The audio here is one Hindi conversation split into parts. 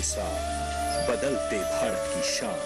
के साथ बदलते भारत की शान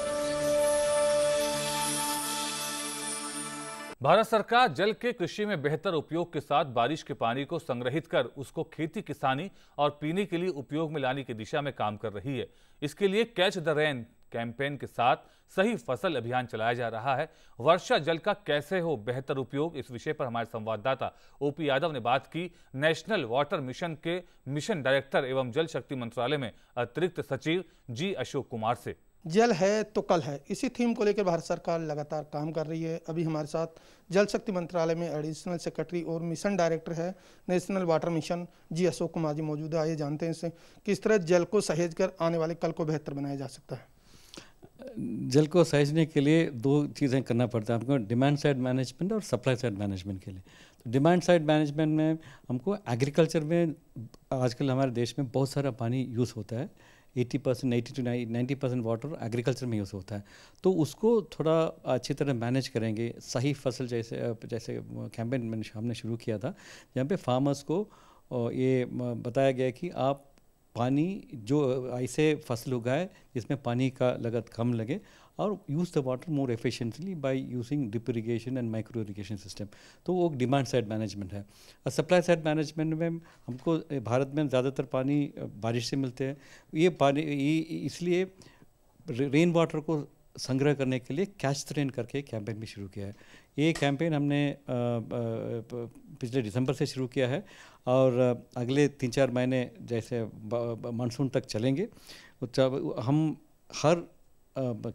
भारत सरकार जल के कृषि में बेहतर उपयोग के साथ बारिश के पानी को संग्रहित कर उसको खेती किसानी और पीने के लिए उपयोग में लाने की दिशा में काम कर रही है इसके लिए कैच द रेन कैंपेन के साथ सही फसल अभियान चलाया जा रहा है वर्षा जल का कैसे हो बेहतर उपयोग इस विषय पर हमारे संवाददाता ओपी यादव ने बात की नेशनल वाटर मिशन के मिशन डायरेक्टर एवं जल शक्ति मंत्रालय में अतिरिक्त सचिव जी अशोक कुमार से जल है तो कल है इसी थीम को लेकर भारत सरकार लगातार काम कर रही है अभी हमारे साथ जल शक्ति मंत्रालय में एडिशनल सेक्रेटरी और मिशन डायरेक्टर है national water mission G Ashok Kumar ji मौजूद है ये जानते हैं इससे किस तरह जल को सहेज कर आने वाले कल को बेहतर बनाया जा सकता है जल को सहजने के लिए दो चीज़ें करना पड़ता है हमको डिमांड साइड मैनेजमेंट और सप्लाई साइड मैनेजमेंट के लिए तो डिमांड साइड मैनेजमेंट में हमको एग्रीकल्चर में आजकल हमारे देश में बहुत सारा पानी यूज़ होता है 80 percent ninety two ninety percent water agriculture में यूज़ होता है तो उसको थोड़ा अच्छी तरह मैनेज करेंगे सही फसल जैसे जैसे कैंपेन हमने शुरू किया था जहाँ पे फार्मर्स को ये बताया गया कि आप पानी जो ऐसे फसल उगाए जिसमें पानी का लगत कम लगे और use the water more efficiently by using drip irrigation and micro irrigation system तो वो डिमांड साइड मैनेजमेंट है और सप्लाई साइड मैनेजमेंट में हमको भारत में ज़्यादातर पानी बारिश से मिलते हैं ये पानी इसलिए रेन वाटर को संग्रह करने के लिए कैच ट्रेन करके कैंपेन भी शुरू किया है ये कैंपेन हमने आ, आ, आ, पिछले दिसंबर से शुरू किया है और अगले तीन चार महीने जैसे मानसून तक चलेंगे तो हम हर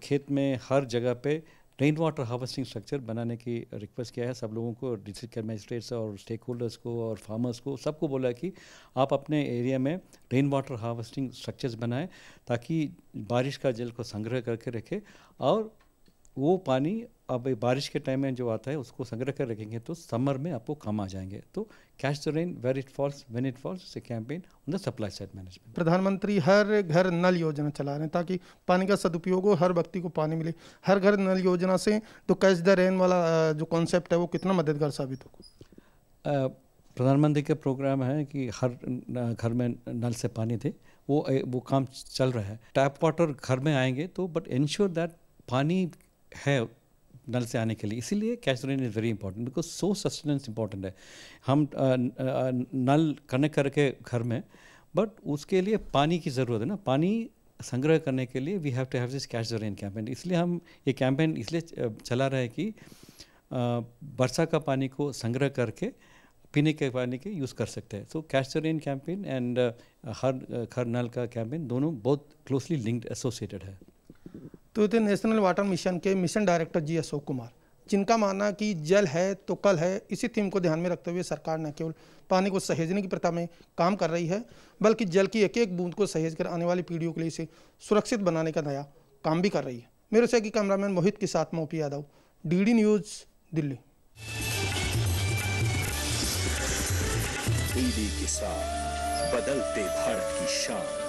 खेत में हर जगह पे रेन वाटर हार्वेस्टिंग स्ट्रक्चर बनाने की रिक्वेस्ट किया है सब लोगों को डिस्ट्रिक्ट मजिस्ट्रेट्स और स्टेक होल्डर्स को और फार्मर्स को सबको बोला कि आप अपने एरिया में रेन वाटर हार्वेस्टिंग स्ट्रक्चर्स बनाएं ताकि बारिश का जल को संग्रह करके रखें और वो पानी अब बारिश के टाइम में जो आता है उसको संग्रह कर रखेंगे तो समर में आपको काम आ जाएंगे तो catch the rain where it falls when it falls campaign on the supply side management प्रधानमंत्री हर घर नल योजना चला रहे हैं ताकि पानी का सदुपयोग हो हर व्यक्ति को पानी मिले हर घर नल योजना से तो कैश द रेन वाला जो कॉन्सेप्ट है वो कितना मददगार साबित होगा प्रधानमंत्री का प्रोग्राम है कि हर घर में नल से पानी दे वो वो काम चल रहा है टैप वाटर घर में आएंगे तो बट इन्श्योर दैट पानी है नल से आने के लिए इसीलिए catch rain is very important because so sustenance important है हम नल कनेक्ट करके घर में बट उसके लिए पानी की ज़रूरत है ना पानी संग्रह करने के लिए we have to have this the rain campaign इसलिए हम ये कैंपेन इसलिए चला रहे हैं कि वर्षा का पानी को संग्रह करके पीने के पानी के यूज़ कर सकते हैं so the rain campaign and हर हर नल का कैंपेन दोनों बहुत क्लोजली लिंक्ड एसोसिएटेड है तो थे नेशनल वाटर मिशन के mission director G Ashok Kumar जिनका मानना कि जल है तो कल है इसी थीम को ध्यान में रखते हुए सरकार न केवल पानी को सहेजने की प्रथा में काम कर रही है बल्कि जल की एक एक बूंद को सहेज कर आने वाली पीढ़ियों के लिए इसे सुरक्षित बनाने का नया काम भी कर रही है मेरे से कि कैमरामैन मोहित के साथ मोपी यादव डी न्यूज़ दिल्ली के साथ बदलते भारत की शान